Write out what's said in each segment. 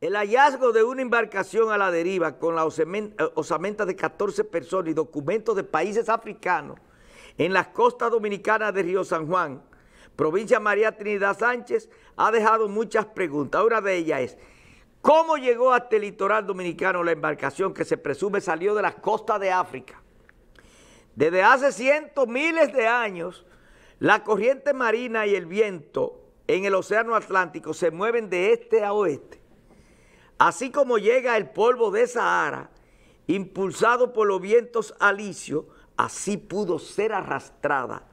El hallazgo de una embarcación a la deriva con la eh, osamenta de 14 personas y documentos de países africanos en las costas dominicanas de Río San Juan, provincia María Trinidad Sánchez, ha dejado muchas preguntas. Una de ellas es, ¿cómo llegó hasta el litoral dominicano la embarcación que se presume salió de las costas de África? Desde hace cientos, miles de años, la corriente marina y el viento en el océano Atlántico se mueven de este a oeste Así como llega el polvo de Sahara, impulsado por los vientos alisios, así pudo ser arrastrada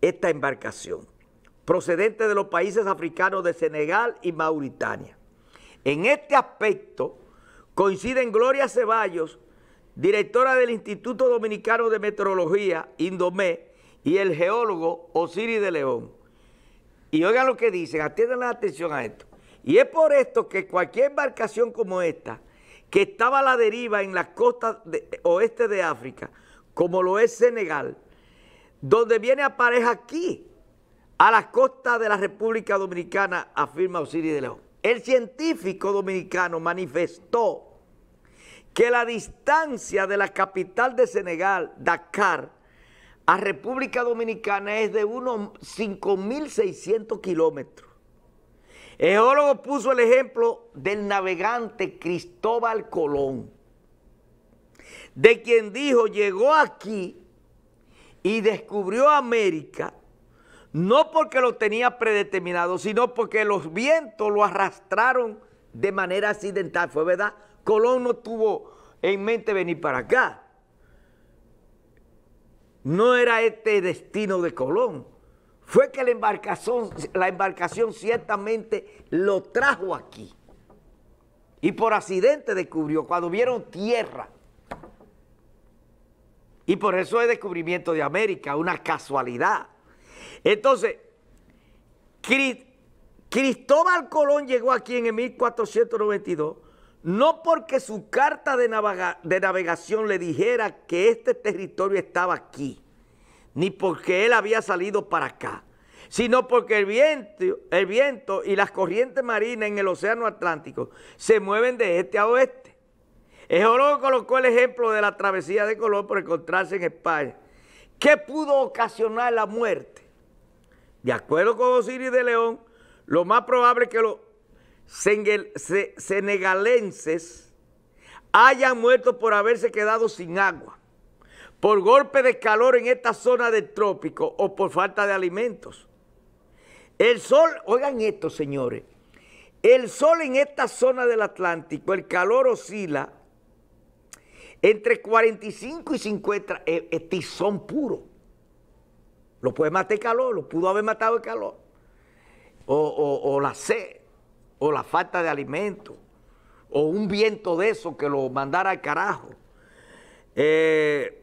esta embarcación, procedente de los países africanos de Senegal y Mauritania. En este aspecto coinciden Gloria Ceballos, directora del Instituto Dominicano de Meteorología, Indomé, y el geólogo Osiris de León. Y oigan lo que dicen, atiendan la atención a esto. Y es por esto que cualquier embarcación como esta, que estaba a la deriva en las costas de, oeste de África, como lo es Senegal, donde viene a pareja aquí, a las costas de la República Dominicana, afirma Osiris de León. El científico dominicano manifestó que la distancia de la capital de Senegal, Dakar, a República Dominicana es de unos 5.600 kilómetros el geólogo puso el ejemplo del navegante Cristóbal Colón, de quien dijo, llegó aquí y descubrió América, no porque lo tenía predeterminado, sino porque los vientos lo arrastraron de manera accidental. Fue verdad, Colón no tuvo en mente venir para acá. No era este destino de Colón fue que la embarcación, la embarcación ciertamente lo trajo aquí. Y por accidente descubrió, cuando vieron tierra. Y por eso es descubrimiento de América, una casualidad. Entonces, Cristóbal Colón llegó aquí en 1492, no porque su carta de navegación le dijera que este territorio estaba aquí, ni porque él había salido para acá, sino porque el viento, el viento y las corrientes marinas en el Océano Atlántico se mueven de este a oeste. geólogo colocó el ejemplo de la travesía de Colón por encontrarse en España. ¿Qué pudo ocasionar la muerte? De acuerdo con Osiris de León, lo más probable es que los senegalenses hayan muerto por haberse quedado sin agua por golpe de calor en esta zona del trópico o por falta de alimentos. El sol, oigan esto señores, el sol en esta zona del Atlántico, el calor oscila entre 45 y 50 Es eh, eh, tizón puro. Lo puede matar el calor, lo pudo haber matado el calor. O, la sed, o la falta de alimentos o un viento de eso que lo mandara al carajo. Eh,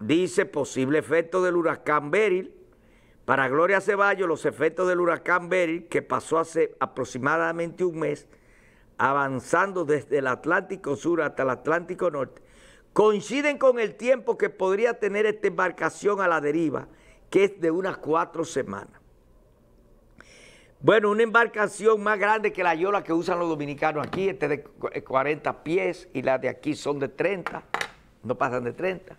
dice posible efecto del huracán Beryl. Para Gloria Ceballos, los efectos del huracán Beryl, que pasó hace aproximadamente un mes, avanzando desde el Atlántico Sur hasta el Atlántico Norte, coinciden con el tiempo que podría tener esta embarcación a la deriva, que es de unas cuatro semanas. Bueno, una embarcación más grande que la yola que usan los dominicanos aquí, este de 40 eh, pies y la de aquí son de 30, no pasan de 30.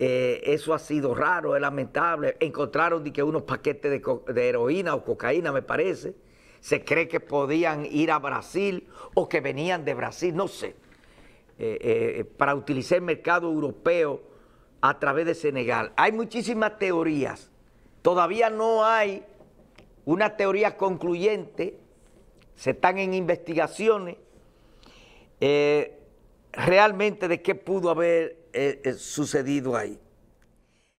Eh, eso ha sido raro, es lamentable. Encontraron de que unos paquetes de, heroína o cocaína, me parece. Se cree que podían ir a Brasil o que venían de Brasil, no sé. Eh, eh, para utilizar el mercado europeo a través de Senegal. Hay muchísimas teorías. Todavía no hay una teoría concluyente. Se están en investigaciones. Eh, realmente de qué pudo haber eh, eh, sucedido ahí.